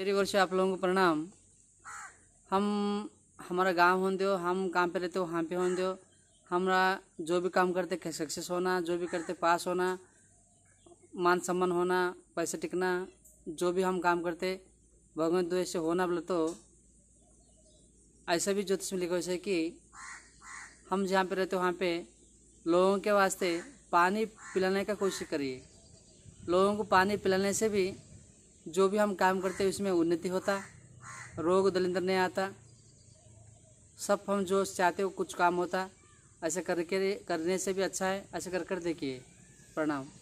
मेरी ओर से आप लोगों को प्रणाम हम हमारा गांव होने दो हम काम पे रहते हो वहाँ पे होने दो हमारा जो भी काम करते सक्सेस होना जो भी करते पास होना मान सम्मान होना पैसे टिकना जो भी हम काम करते भगवान दो ऐसे होना बोले तो ऐसा भी ज्योतिष में लिखा वैसे कि हम जहाँ पे रहते हो वहाँ पे लोगों के वास्ते पानी पिलाने का कोशिश करिए लोगों को पानी पिलाने से भी जो भी हम काम करते हैं उसमें उन्नति होता रोग दलिंदर नहीं आता सब हम जो चाहते हो कुछ काम होता ऐसा करके करने से भी अच्छा है ऐसा कर कर देखिए प्रणाम